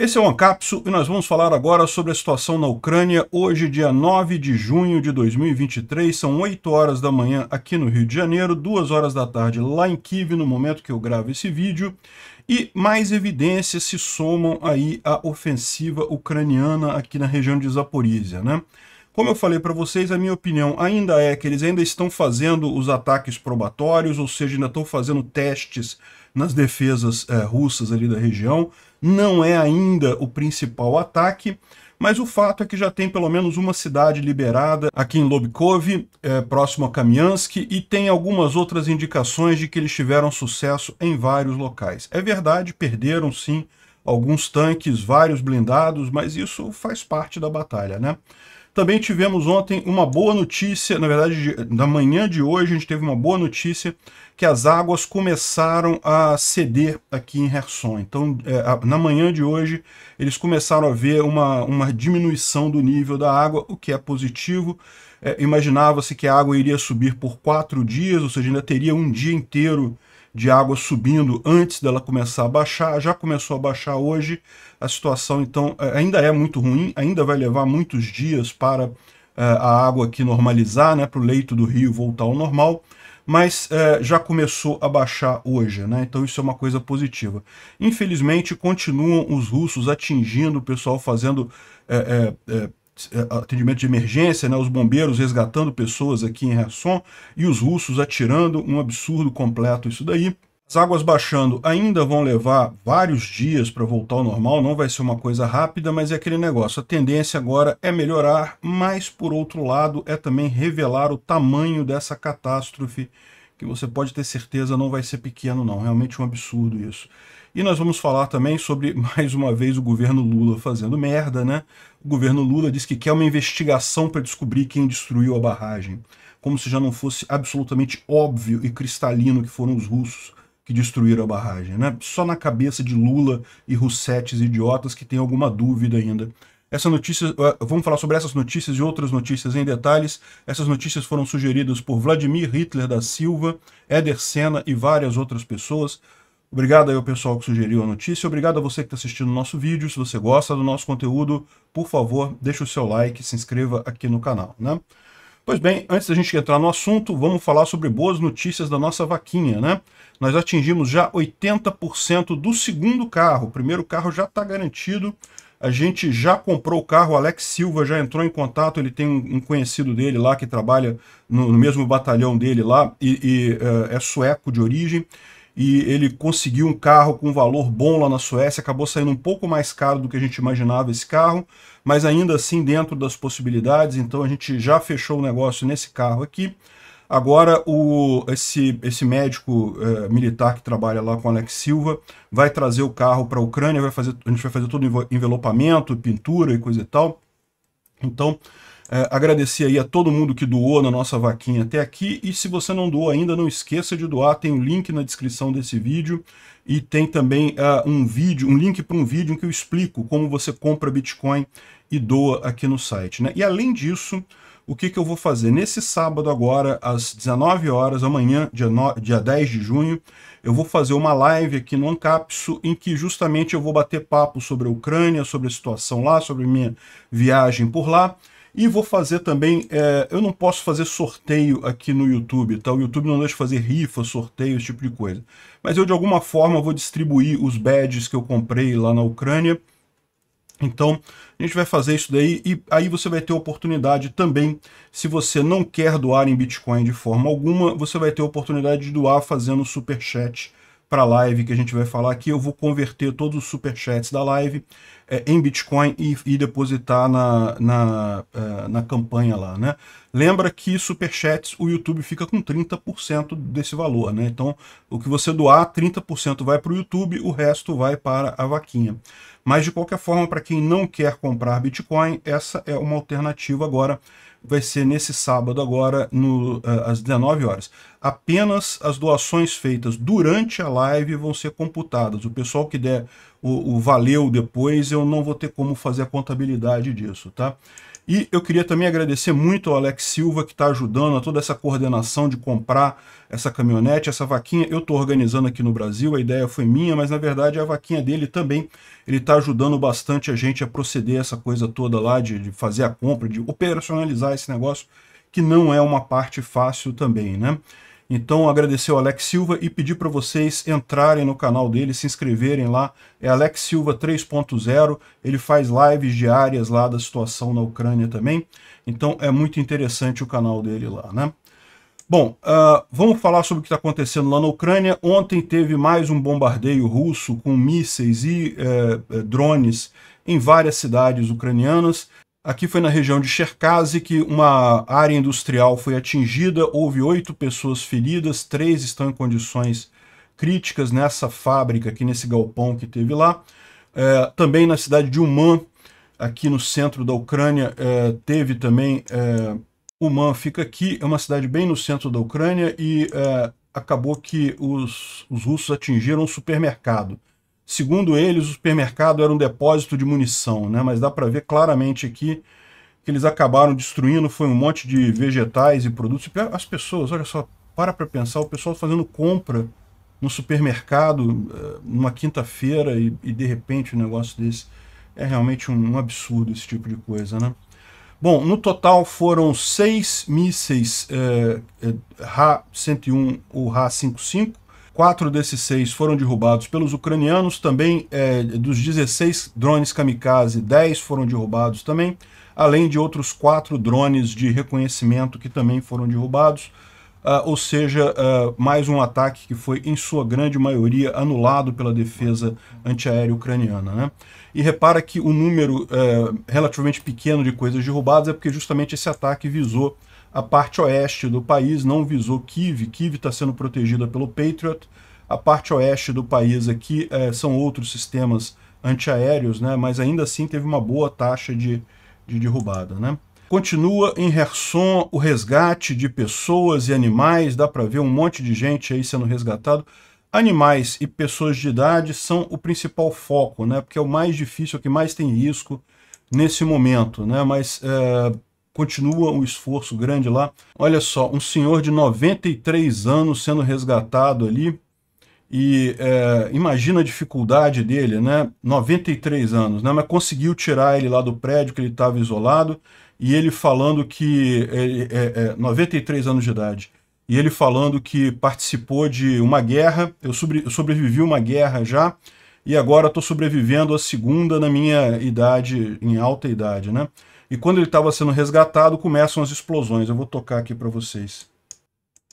Esse é o Ancapsu e nós vamos falar agora sobre a situação na Ucrânia. Hoje, dia 9 de junho de 2023, são 8 horas da manhã aqui no Rio de Janeiro, 2 horas da tarde lá em Kiev, no momento que eu gravo esse vídeo. E mais evidências se somam aí à ofensiva ucraniana aqui na região de Zaporizhia, né? Como eu falei para vocês, a minha opinião ainda é que eles ainda estão fazendo os ataques probatórios, ou seja, ainda estão fazendo testes nas defesas é, russas ali da região. Não é ainda o principal ataque, mas o fato é que já tem pelo menos uma cidade liberada aqui em Lobkov, é, próximo a Kamiansk, e tem algumas outras indicações de que eles tiveram sucesso em vários locais. É verdade, perderam sim alguns tanques, vários blindados, mas isso faz parte da batalha, né? Também tivemos ontem uma boa notícia, na verdade, na manhã de hoje a gente teve uma boa notícia que as águas começaram a ceder aqui em Herson. Então, é, na manhã de hoje, eles começaram a ver uma, uma diminuição do nível da água, o que é positivo. É, Imaginava-se que a água iria subir por quatro dias, ou seja, ainda teria um dia inteiro de água subindo antes dela começar a baixar, já começou a baixar hoje, a situação então é, ainda é muito ruim, ainda vai levar muitos dias para uh, a água aqui normalizar, né, para o leito do rio voltar ao normal, mas uh, já começou a baixar hoje, né, então isso é uma coisa positiva. Infelizmente continuam os russos atingindo o pessoal fazendo... Uh, atendimento de emergência, né, os bombeiros resgatando pessoas aqui em Rasson e os russos atirando, um absurdo completo isso daí. As águas baixando ainda vão levar vários dias para voltar ao normal, não vai ser uma coisa rápida, mas é aquele negócio. A tendência agora é melhorar, mas por outro lado é também revelar o tamanho dessa catástrofe, que você pode ter certeza não vai ser pequeno não, realmente um absurdo isso. E nós vamos falar também sobre, mais uma vez, o governo Lula fazendo merda, né? O governo Lula diz que quer uma investigação para descobrir quem destruiu a barragem. Como se já não fosse absolutamente óbvio e cristalino que foram os russos que destruíram a barragem, né? Só na cabeça de Lula e Russetes idiotas que tem alguma dúvida ainda. Essa notícia, eh, vamos falar sobre essas notícias e outras notícias em detalhes. Essas notícias foram sugeridas por Vladimir Hitler da Silva, Eder Senna e várias outras pessoas. Obrigado aí ao pessoal que sugeriu a notícia. Obrigado a você que está assistindo o nosso vídeo. Se você gosta do nosso conteúdo, por favor, deixe o seu like, se inscreva aqui no canal, né? Pois bem, antes da gente entrar no assunto, vamos falar sobre boas notícias da nossa vaquinha, né? Nós atingimos já 80% do segundo carro. O primeiro carro já está garantido. A gente já comprou o carro, o Alex Silva já entrou em contato, ele tem um conhecido dele lá que trabalha no, mesmo batalhão dele lá e, e eh, é sueco de origem e ele conseguiu um carro com um valor bom lá na Suécia, acabou saindo um pouco mais caro do que a gente imaginava esse carro, mas ainda assim dentro das possibilidades, então a gente já fechou o negócio nesse carro aqui. Agora o, esse, esse médico eh, militar que trabalha lá com Alex Silva vai trazer o carro para a Ucrânia, vai fazer, a gente vai fazer todo o envelopamento, pintura e coisa e tal. Então, é, agradecer aí a todo mundo que doou na nossa vaquinha até aqui. E se você não doou ainda, não esqueça de doar. Tem o um link na descrição desse vídeo. E tem também uh, um vídeo, um link para um vídeo em que eu explico como você compra Bitcoin e doa aqui no site. Né? E além disso, o que, que eu vou fazer? Nesse sábado agora, às 19 horas, amanhã, dia, no... dia 10 de junho, eu vou fazer uma live aqui no Ancapsu, em que justamente eu vou bater papo sobre a Ucrânia, sobre a situação lá, sobre a minha viagem por lá, e vou fazer também, é, eu não posso fazer sorteio aqui no YouTube, tá? O YouTube não deixa fazer rifa, sorteio, esse tipo de coisa. Mas eu de alguma forma vou distribuir os badges que eu comprei lá na Ucrânia. Então, a gente vai fazer isso daí e aí você vai ter oportunidade também, se você não quer doar em Bitcoin de forma alguma, você vai ter oportunidade de doar fazendo super chat para a live que a gente vai falar aqui. Eu vou converter todos os superchats da live é, em Bitcoin e, e depositar na, na, é, na campanha lá, né? Lembra que superchats o YouTube fica com 30% desse valor, né? Então, o que você doar, 30% vai para o YouTube, o resto vai para a vaquinha. Mas, de qualquer forma, para quem não quer comprar Bitcoin, essa é uma alternativa agora vai ser nesse sábado agora, no, eh, às 19 horas. Apenas as doações feitas durante a live vão ser computadas. O pessoal que der o, o valeu depois, eu não vou ter como fazer a contabilidade disso, tá? E eu queria também agradecer muito ao Alex Silva, que está ajudando a toda essa coordenação de comprar essa caminhonete, essa vaquinha. Eu estou organizando aqui no Brasil, a ideia foi minha, mas na verdade a vaquinha dele também. Ele está ajudando bastante a gente a proceder essa coisa toda lá, de, de fazer a compra, de operacionalizar esse negócio, que não é uma parte fácil também, né? Então agradecer ao Alex Silva e pedir para vocês entrarem no canal dele, se inscreverem lá. É Alex Silva 3.0, ele faz lives diárias lá da situação na Ucrânia também. Então é muito interessante o canal dele lá, né? Bom, uh, vamos falar sobre o que está acontecendo lá na Ucrânia. Ontem teve mais um bombardeio russo com mísseis e uh, drones em várias cidades ucranianas. Aqui foi na região de Cherkasy que uma área industrial foi atingida, houve oito pessoas feridas, três estão em condições críticas nessa fábrica, aqui nesse galpão que teve lá. É, também na cidade de Uman, aqui no centro da Ucrânia, é, teve também... É, Uman fica aqui, é uma cidade bem no centro da Ucrânia e é, acabou que os, os russos atingiram um supermercado. Segundo eles, o supermercado era um depósito de munição, né? mas dá para ver claramente aqui que eles acabaram destruindo foi um monte de vegetais e produtos. As pessoas, olha só, para para pensar, o pessoal fazendo compra no supermercado eh, numa quinta-feira e, e, de repente um negócio desse. É realmente um, um absurdo esse tipo de coisa, né? Bom, no total foram seis mísseis é, é, RA-101 ou RA-55, quatro desses seis foram derrubados pelos ucranianos, também é, dos 16 drones kamikaze, 10 foram derrubados também, além de outros quatro drones de reconhecimento que também foram derrubados, uh, ou seja, uh, mais um ataque que foi, em sua grande maioria, anulado pela defesa antiaérea ucraniana. Né? E repara que o número uh, relativamente pequeno de coisas derrubadas é porque justamente esse ataque visou a parte oeste do país não visou Kiev, Kiev está sendo protegida pelo Patriot. A parte oeste do país aqui é, são outros sistemas antiaéreos, né? mas ainda assim teve uma boa taxa de, de derrubada. Né? Continua em Herson o resgate de pessoas e animais, dá para ver um monte de gente aí sendo resgatado. Animais e pessoas de idade são o principal foco, né? porque é o mais difícil, é o que mais tem risco nesse momento. Né? Mas é, Continua um esforço grande lá. Olha só, um senhor de 93 anos sendo resgatado ali. E é, imagina a dificuldade dele, né? 93 anos, né? Mas conseguiu tirar ele lá do prédio que ele estava isolado. E ele falando que... É, é, 93 anos de idade e ele falando que participou de uma guerra, eu, sobre, eu sobrevivi a uma guerra já, e agora estou sobrevivendo a segunda na minha idade, em alta idade, né? E quando ele estava sendo resgatado, começam as explosões. Eu vou tocar aqui para vocês.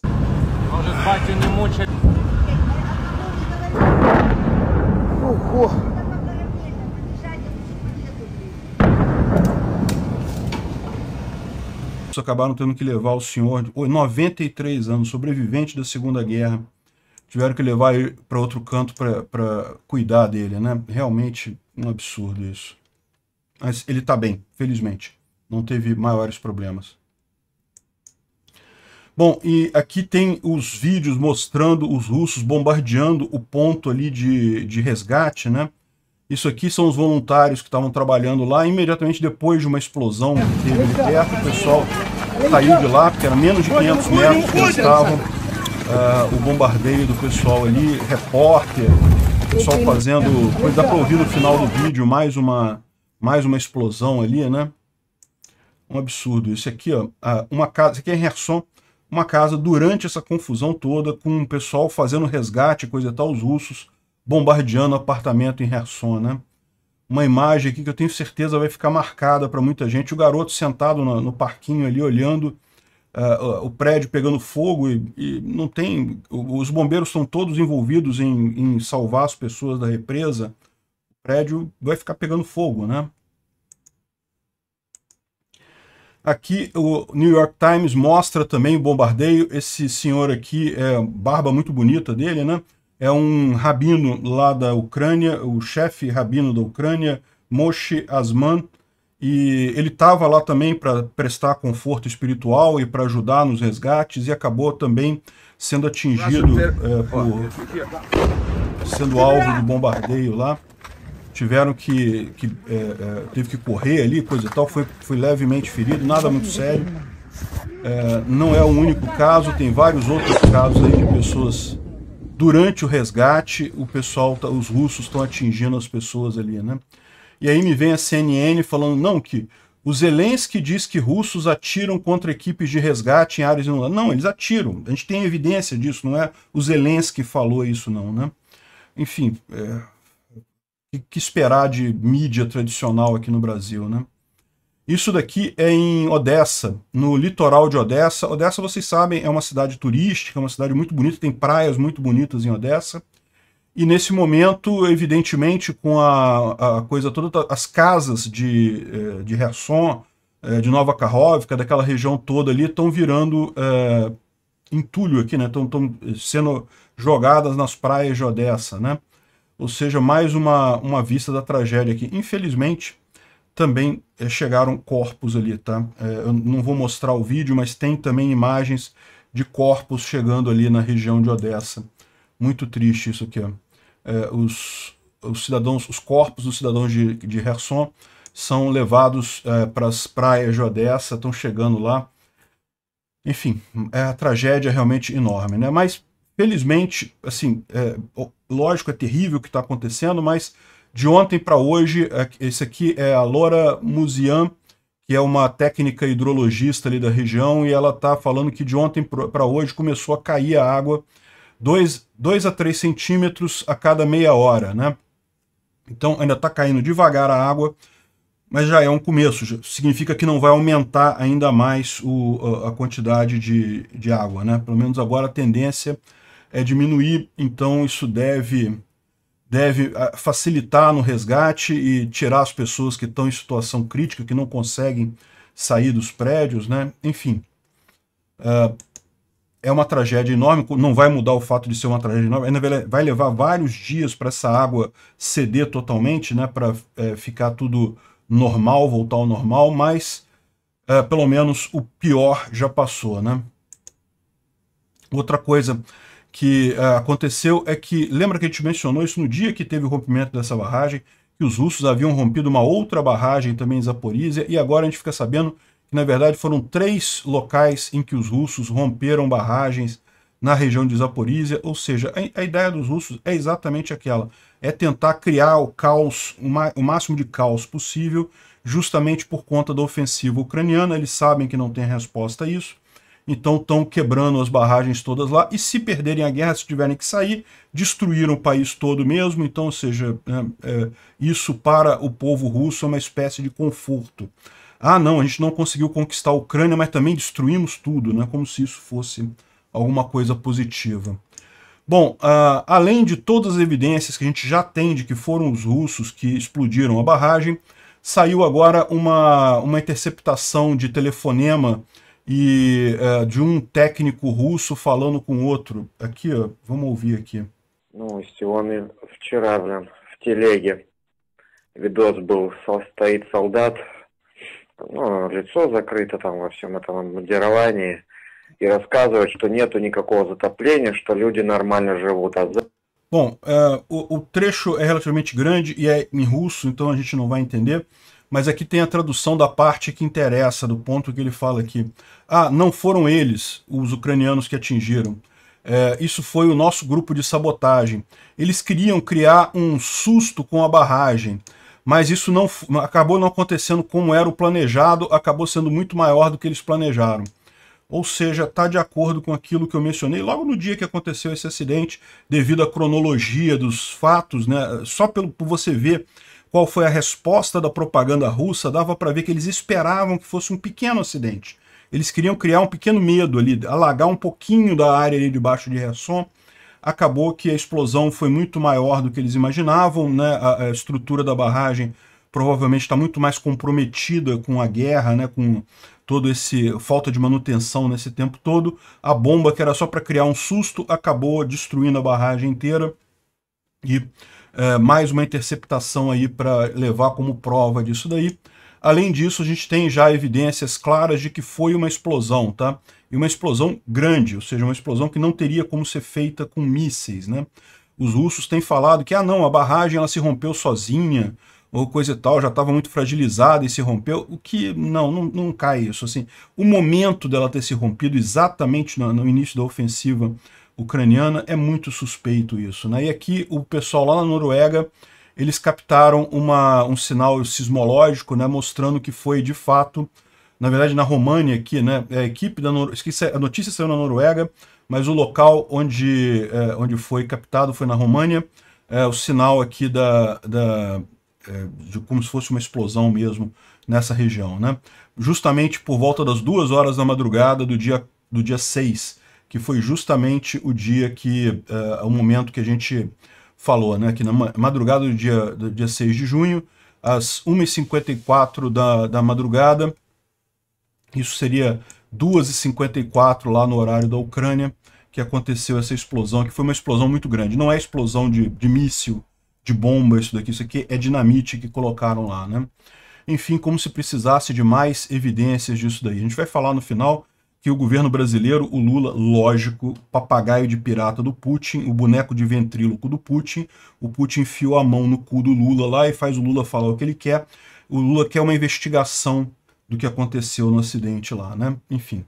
Horror! Acabaram tendo que levar o senhor, 93 anos, sobrevivente da Segunda Guerra, tiveram que levar ele para outro canto para cuidar dele, né? Realmente um absurdo isso. Mas ele está bem, felizmente. Não teve maiores problemas. Bom, e aqui tem os vídeos mostrando os russos bombardeando o ponto ali de, de resgate, né? Isso aqui são os voluntários que estavam trabalhando lá. Imediatamente depois de uma explosão que teve ali perto, o pessoal saiu de lá, porque era menos de 500 metros que eles estavam uh, o bombardeio do pessoal ali, repórter, o pessoal fazendo. dá para ouvir no final do vídeo mais uma, mais uma explosão ali, né? Um absurdo. Isso aqui, ó, uma casa. Isso aqui é Herson, uma casa durante essa confusão toda, com o pessoal fazendo resgate, coisa e tal, os russos bombardeando apartamento em Herson, né? Uma imagem aqui que eu tenho certeza vai ficar marcada para muita gente. O garoto sentado no, no parquinho ali olhando uh, o prédio pegando fogo e, e, não tem. Os bombeiros estão todos envolvidos em, em salvar as pessoas da represa. O prédio vai ficar pegando fogo, né? Aqui o New York Times mostra também o bombardeio. Esse senhor aqui, é, barba muito bonita dele, né? É um rabino lá da Ucrânia, o chefe rabino da Ucrânia, Moshe Asman e ele estava lá também para prestar conforto espiritual e para ajudar nos resgates e acabou também sendo atingido é, por, sendo alvo do bombardeio lá tiveram que, que é, é, teve que correr ali coisa e tal foi foi levemente ferido nada muito sério é, não é o único caso tem vários outros casos aí de pessoas durante o resgate o pessoal tá, os russos estão atingindo as pessoas ali né e aí me vem a CNN falando, não, que o Zelensky diz que russos atiram contra equipes de resgate em áreas inundadas. Não, eles atiram. A gente tem evidência disso, não é o Zelensky falou isso, não, né? Enfim, é... que esperar de mídia tradicional aqui no Brasil, né? Isso daqui é em Odessa, no litoral de Odessa. Odessa, vocês sabem, é uma cidade turística, uma cidade muito bonita, tem praias muito bonitas em Odessa. E nesse momento, evidentemente, com a, a coisa toda, tá, as casas de, eh, de Reasson, eh, de Nova Karhovka, daquela região toda ali, estão virando é, entulho aqui, né? Estão sendo jogadas nas praias de Odessa, né? Ou seja, mais uma, uma vista da tragédia aqui. Infelizmente, também é, chegaram corpos ali, tá? É, eu não vou mostrar o vídeo, mas tem também imagens de corpos chegando ali na região de Odessa. Muito triste isso aqui, ó eh, os, os cidadãos, os corpos dos cidadãos de, de Herson são levados eh, para as praias de Odessa, estão chegando lá. Enfim, é a tragédia realmente enorme, né? Mas felizmente, assim, é, lógico, é terrível o que está acontecendo, mas de ontem para hoje, é, esse aqui é a Lora Musian, que é uma técnica hidrologista ali da região, e ela está falando que de ontem para hoje começou a cair a água 2, 2 a 3 centímetros a cada meia hora, né? Então ainda está caindo devagar a água, mas já é um começo, significa que não vai aumentar ainda mais o, a, a quantidade de, de água, né? Pelo menos agora a tendência é diminuir, então isso deve, deve facilitar no resgate e tirar as pessoas que estão em situação crítica, que não conseguem sair dos prédios, né? Enfim, uh, é uma tragédia enorme, não vai mudar o fato de ser uma tragédia enorme, ainda vai levar vários dias para essa água ceder totalmente, né, para é, ficar tudo normal, voltar ao normal, mas é, pelo menos o pior já passou, né? Outra coisa que é, aconteceu é que, lembra que a gente mencionou isso no dia que teve o rompimento dessa barragem, que os russos haviam rompido uma outra barragem também em Zaporizhia, e agora a gente fica sabendo que na verdade foram três locais em que os russos romperam barragens na região de Zaporizhia, ou seja, a, a ideia dos russos é exatamente aquela, é tentar criar o caos, o, o máximo de caos possível, justamente por conta da ofensiva ucraniana, eles sabem que não tem resposta a isso, então estão quebrando as barragens todas lá, e se perderem a guerra, se tiverem que sair, destruíram o país todo mesmo, então, ou seja, é, é, isso para o povo russo é uma espécie de conforto ah, não, a gente não conseguiu conquistar a Ucrânia, mas também destruímos tudo, né? como se isso fosse alguma coisa positiva. Bom, uh, além de todas as evidências que a gente já tem de que foram os russos que explodiram a barragem, saiu agora uma, uma interceptação de telefonema e uh, de um técnico russo falando com outro. Aqui, ó, vamos ouvir aqui. Новости. Он вчера в телеге видос был, состоит солдат ну, лицо закрыто там во всем этом и рассказывать, что нету никакого затопления, что люди живут. А... Bom, uh, o, o, trecho é relativamente grande e é em russo, então a gente não vai entender. Mas aqui tem a tradução da parte que interessa, do ponto que ele fala aqui. Ah, não foram eles, os ucranianos que atingiram. Eh, isso foi o nosso grupo de sabotagem. Eles queriam criar um susto com a barragem mas isso não acabou não acontecendo como era o planejado, acabou sendo muito maior do que eles planejaram. Ou seja, está de acordo com aquilo que eu mencionei logo no dia que aconteceu esse acidente, devido à cronologia dos fatos, né? só pelo, por você ver qual foi a resposta da propaganda russa, dava para ver que eles esperavam que fosse um pequeno acidente. Eles queriam criar um pequeno medo ali, alagar um pouquinho da área ali de baixo de Resson, acabou que a explosão foi muito maior do que eles imaginavam, né? a, a estrutura da barragem provavelmente está muito mais comprometida com a guerra, né? com todo esse falta de manutenção nesse tempo todo. A bomba que era só para criar um susto acabou destruindo a barragem inteira e é, mais uma interceptação aí para levar como prova disso daí. Além disso, a gente tem já evidências claras de que foi uma explosão, tá? e uma explosão grande, ou seja, uma explosão que não teria como ser feita com mísseis. Né? Os russos têm falado que, ah não, a barragem ela se rompeu sozinha, ou coisa e tal, já estava muito fragilizada e se rompeu, o que não, não, não cai isso. Assim, o momento dela ter se rompido exatamente no, no início da ofensiva ucraniana é muito suspeito isso. Né? E aqui o pessoal lá na Noruega, eles captaram uma, um sinal sismológico né, mostrando que foi de fato na verdade na România aqui, né? É a equipe da Nor... Esqueci, a notícia saiu na Noruega, mas o local onde, é, onde foi captado foi na România. É, o sinal aqui da, da é, de como se fosse uma explosão mesmo nessa região, né? Justamente por volta das duas horas da madrugada do dia do dia 6, que foi justamente o dia que é, o momento que a gente falou, né? Que na madrugada do dia do dia 6 de junho, às 1h54 da, da madrugada, isso seria 2h54 lá no horário da Ucrânia, que aconteceu essa explosão, que foi uma explosão muito grande. Não é explosão de, de míssil, de bomba, isso daqui, isso aqui é dinamite que colocaram lá, né? Enfim, como se precisasse de mais evidências disso daí. A gente vai falar no final que o governo brasileiro, o Lula, lógico, papagaio de pirata do Putin, o boneco de ventríloco do Putin, o Putin enfiou a mão no cu do Lula lá e faz o Lula falar o que ele quer. O Lula quer uma investigação do que aconteceu no acidente lá, né? Enfim.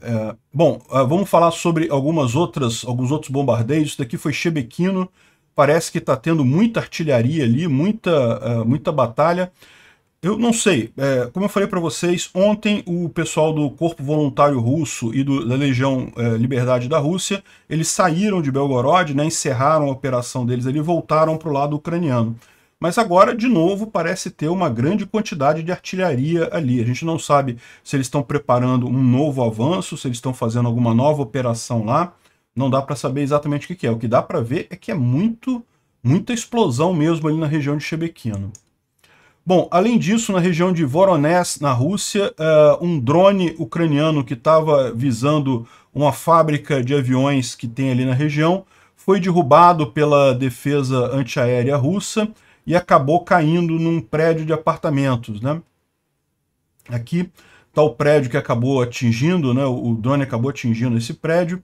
É, bom, é, vamos falar sobre algumas outras, alguns outros bombardeios. Isso daqui foi Chebequino. Parece que está tendo muita artilharia ali, muita, uh, muita batalha. Eu não sei, é, como eu falei para vocês, ontem o pessoal do Corpo Voluntário Russo e do, da Legião é, Liberdade da Rússia, eles saíram de Belgorod, né, encerraram a operação deles ali e voltaram para o lado ucraniano. Mas agora, de novo, parece ter uma grande quantidade de artilharia ali. A gente não sabe se eles estão preparando um novo avanço, se eles estão fazendo alguma nova operação lá. Não dá para saber exatamente o que, que é. O que dá para ver é que é muito, muita explosão mesmo ali na região de Chebequino. Bom, além disso, na região de Voronezh, na Rússia, uh, um drone ucraniano que estava visando uma fábrica de aviões que tem ali na região foi derrubado pela defesa antiaérea russa e acabou caindo num prédio de apartamentos, né? Aqui está o prédio que acabou atingindo, né? O drone acabou atingindo esse prédio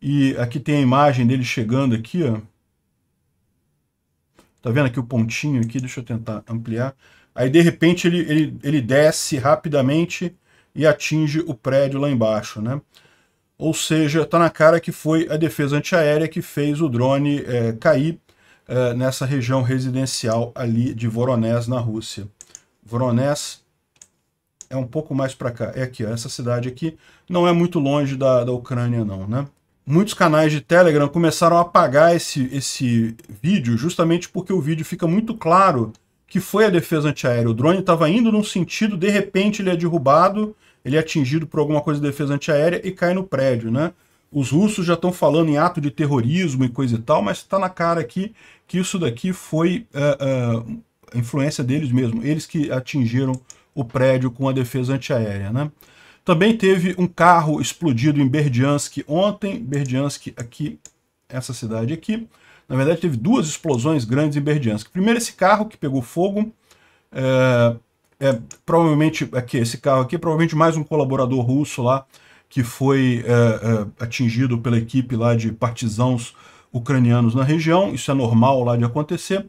e aqui tem a imagem dele chegando aqui, ó. Tá vendo aqui o pontinho aqui? Deixa eu tentar ampliar. Aí de repente ele, ele, ele desce rapidamente e atinge o prédio lá embaixo, né? Ou seja, está na cara que foi a defesa antiaérea que fez o drone é, cair eh, nessa região residencial ali de Voronés na Rússia. Voronés é um pouco mais para cá, é aqui, ó, essa cidade aqui não é muito longe da, da Ucrânia não, né? Muitos canais de Telegram começaram a apagar esse, esse vídeo justamente porque o vídeo fica muito claro que foi a defesa antiaérea. O drone estava indo num sentido, de repente ele é derrubado, ele é atingido por alguma coisa de defesa antiaérea e cai no prédio, né? Os russos já estão falando em ato de terrorismo e coisa e tal, mas está na cara aqui que isso daqui foi uh, uh, a influência deles mesmo, eles que atingiram o prédio com a defesa antiaérea. Né? Também teve um carro explodido em Berdiansk ontem, Berdiansk aqui, essa cidade aqui. Na verdade, teve duas explosões grandes em Berdiansk. Primeiro, esse carro que pegou fogo, é, é, provavelmente, aqui, esse carro aqui, é provavelmente mais um colaborador russo lá, que foi é, é, atingido pela equipe lá de partisãos ucranianos na região, isso é normal lá de acontecer.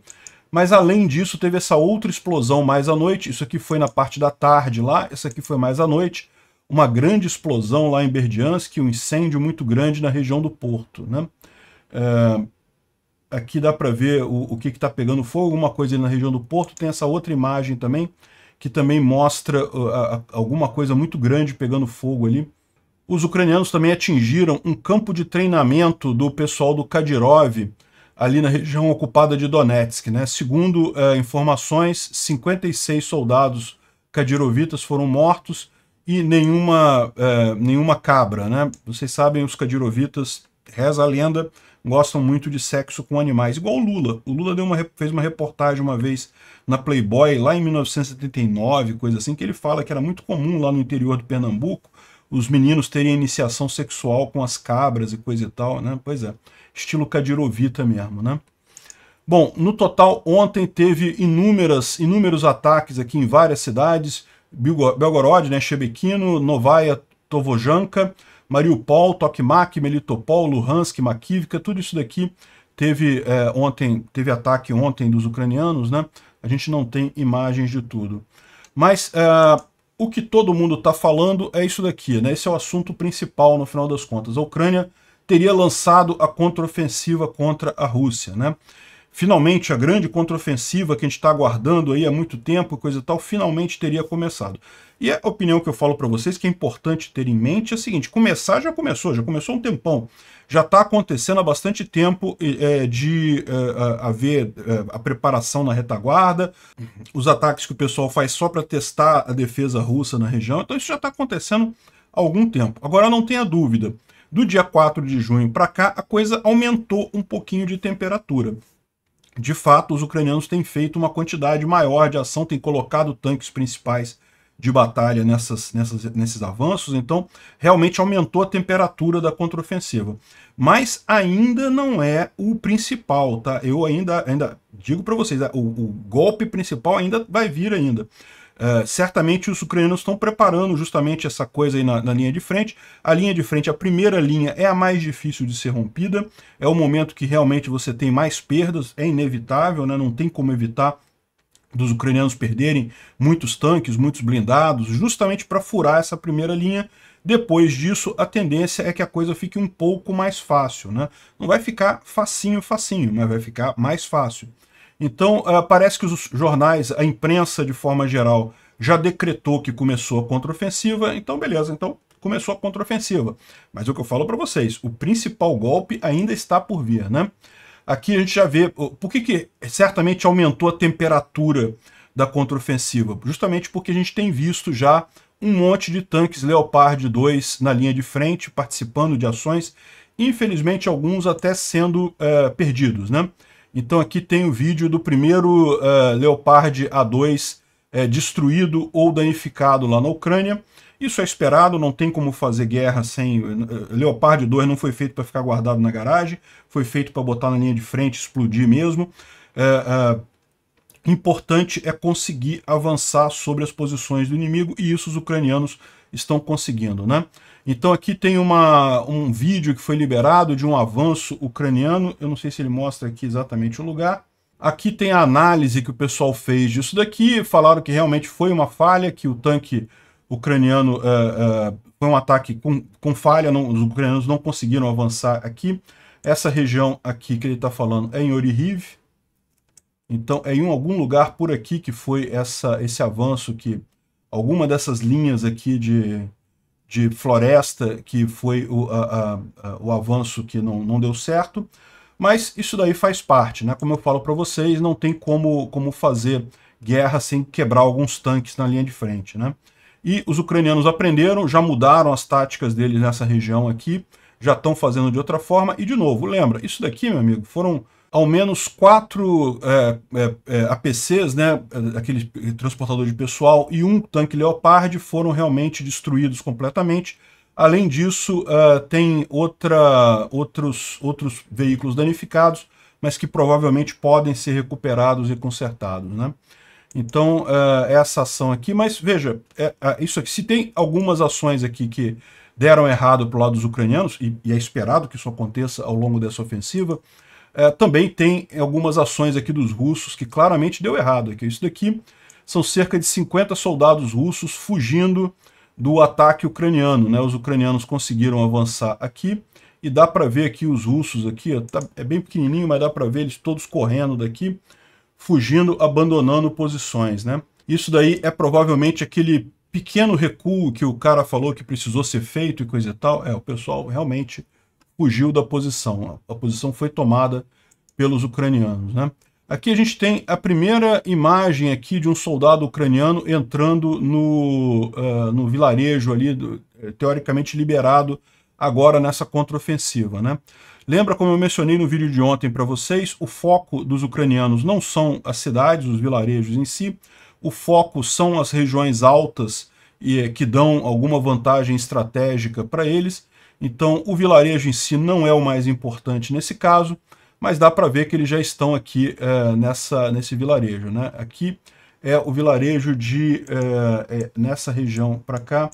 Mas além disso, teve essa outra explosão mais à noite, isso aqui foi na parte da tarde lá, essa aqui foi mais à noite, uma grande explosão lá em Berdiansk, um incêndio muito grande na região do porto. Né? É, aqui dá para ver o, o que está pegando fogo, alguma coisa ali na região do porto, tem essa outra imagem também, que também mostra uh, alguma coisa muito grande pegando fogo ali os ucranianos também atingiram um campo de treinamento do pessoal do Kadyrov, ali na região ocupada de Donetsk. Né? Segundo eh, informações, 56 soldados kadirovitas foram mortos e nenhuma, eh, nenhuma cabra. Né? Vocês sabem, os kadirovitas, reza a lenda, gostam muito de sexo com animais, igual o Lula. O Lula uma, fez uma reportagem uma vez na Playboy, lá em 1979, coisa assim, que ele fala que era muito comum lá no interior do Pernambuco os meninos terem iniciação sexual com as cabras e coisa e tal, né? Pois é, estilo Kadirovita mesmo, né? Bom, no total, ontem teve inúmeras, inúmeros ataques aqui em várias cidades, Belgorod, né, Shebekino, Novaya, Tovojanka, Mariupol, Tokmak, Melitopol, Luhansk, Makivka, tudo isso daqui teve é, ontem, teve ataque ontem dos ucranianos, né? A gente não tem imagens de tudo. Mas é, o que todo mundo está falando é isso daqui, né? Esse é o assunto principal, no final das contas. A Ucrânia teria lançado a contraofensiva contra a Rússia, né? Finalmente, a grande contraofensiva que a gente está aguardando aí há muito tempo, coisa e tal, finalmente teria começado. E a opinião que eu falo para vocês, que é importante ter em mente, é a seguinte, começar já começou, já começou um tempão já está acontecendo há bastante tempo é, de é, haver é, a preparação na retaguarda, uhum. os ataques que o pessoal faz só para testar a defesa russa na região. Então isso já está acontecendo há algum tempo. Agora não tenha dúvida, do dia 4 de junho para cá a coisa aumentou um pouquinho de temperatura. De fato, os ucranianos têm feito uma quantidade maior de ação, têm colocado tanques principais de batalha nessas, nessas, nesses avanços, então realmente aumentou a temperatura da contraofensiva. Mas ainda não é o principal, tá? Eu ainda, ainda digo para vocês, o, o, golpe principal ainda vai vir ainda. É, certamente os ucranianos estão preparando justamente essa coisa aí na, na linha de frente. A linha de frente, a primeira linha, é a mais difícil de ser rompida. É o momento que realmente você tem mais perdas, é inevitável, né? não tem como evitar dos ucranianos perderem muitos tanques, muitos blindados, justamente para furar essa primeira linha. Depois disso, a tendência é que a coisa fique um pouco mais fácil, né? Não vai ficar facinho, facinho, mas vai ficar mais fácil. Então, uh, parece que os jornais, a imprensa de forma geral, já decretou que começou a contraofensiva, então beleza, então começou a contraofensiva. Mas é o que eu falo para vocês, o principal golpe ainda está por vir, né? Aqui a gente já vê por que, que certamente aumentou a temperatura da contraofensiva. Justamente porque a gente tem visto já um monte de tanques Leopard 2 na linha de frente, participando de ações, infelizmente alguns até sendo eh, perdidos. Né? Então aqui tem o vídeo do primeiro eh, Leopard A2 eh, destruído ou danificado lá na Ucrânia. Isso é esperado, não tem como fazer guerra sem. Eh, Leopard 2 não foi feito para ficar guardado na garagem, foi feito para botar na linha de frente, explodir mesmo. É, é, importante é conseguir avançar sobre as posições do inimigo e isso os ucranianos estão conseguindo, né? Então aqui tem uma, um vídeo que foi liberado de um avanço ucraniano, eu não sei se ele mostra aqui exatamente o lugar. Aqui tem a análise que o pessoal fez disso daqui, falaram que realmente foi uma falha, que o tanque ucraniano uh, uh, foi um ataque com, com falha, não, os ucranianos não conseguiram avançar aqui. Essa região aqui que ele está falando é em Orihiv. Então é em algum lugar por aqui que foi essa, esse avanço que alguma dessas linhas aqui de, de floresta que foi o, a, a, o avanço que não, não deu certo. Mas isso daí faz parte, né? Como eu falo para vocês, não tem como, como fazer guerra sem quebrar alguns tanques na linha de frente, né? E os ucranianos aprenderam, já mudaram as táticas deles nessa região aqui, já estão fazendo de outra forma. E, de novo, lembra, isso daqui, meu amigo, foram ao menos quatro é, é, é, APCs, né, aquele transportador de pessoal, e um tanque Leopard foram realmente destruídos completamente. Além disso, uh, tem outra, outros, outros veículos danificados, mas que provavelmente podem ser recuperados e consertados. Né? Então, uh, essa ação aqui, mas veja, é, é, isso aqui, se tem algumas ações aqui que deram errado para o lado dos ucranianos, e, e, é esperado que isso aconteça ao longo dessa ofensiva, eh, também tem algumas ações aqui dos russos que claramente deu errado. Aqui. Isso daqui são cerca de 50 soldados russos fugindo do ataque ucraniano. Né? Os ucranianos conseguiram avançar aqui, e dá para ver aqui os russos aqui, ó, tá, é bem pequenininho, mas dá para ver eles todos correndo daqui, fugindo, abandonando posições, né? Isso daí é provavelmente aquele pequeno recuo que o cara falou que precisou ser feito e coisa e tal. É, o pessoal realmente fugiu da posição. A posição foi tomada pelos ucranianos, né? Aqui a gente tem a primeira imagem aqui de um soldado ucraniano entrando no, uh, no vilarejo ali, do, eh, teoricamente liberado agora nessa contraofensiva, né? Lembra como eu mencionei no vídeo de ontem para vocês, o foco dos ucranianos não são as cidades, os vilarejos em si, o foco são as regiões altas e eh, que dão alguma vantagem estratégica para eles. Então, o vilarejo em si não é o mais importante nesse caso, mas dá para ver que eles já estão aqui é, nessa, nesse vilarejo. Né? Aqui é o vilarejo de, é, é, nessa região para cá,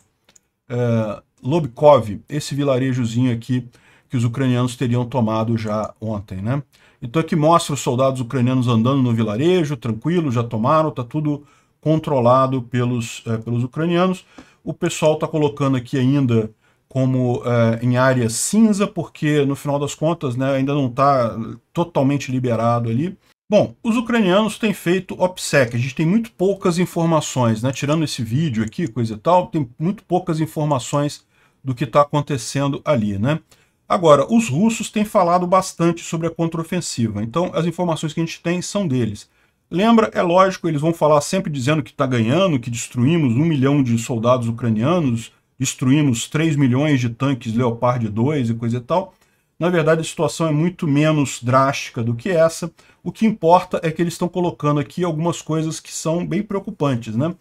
é, Lobkov, esse vilarejozinho aqui que os ucranianos teriam tomado já ontem, né? Então aqui é mostra os soldados ucranianos andando no vilarejo, tranquilo, já tomaram, tá tudo controlado pelos, é, pelos ucranianos. O pessoal está colocando aqui ainda como é, em área cinza, porque no final das contas né, ainda não está totalmente liberado ali. Bom, os ucranianos têm feito OPSEC, a gente tem muito poucas informações, né? tirando esse vídeo aqui, coisa e tal, tem muito poucas informações do que está acontecendo ali. Né? Agora, os russos têm falado bastante sobre a contraofensiva, então as informações que a gente tem são deles. Lembra, é lógico, eles vão falar sempre dizendo que está ganhando, que destruímos um milhão de soldados ucranianos, destruímos 3 milhões de tanques Leopard 2 e coisa e tal. Na verdade, a situação é muito menos drástica do que essa. O que importa é que eles estão colocando aqui algumas coisas que são bem preocupantes, né?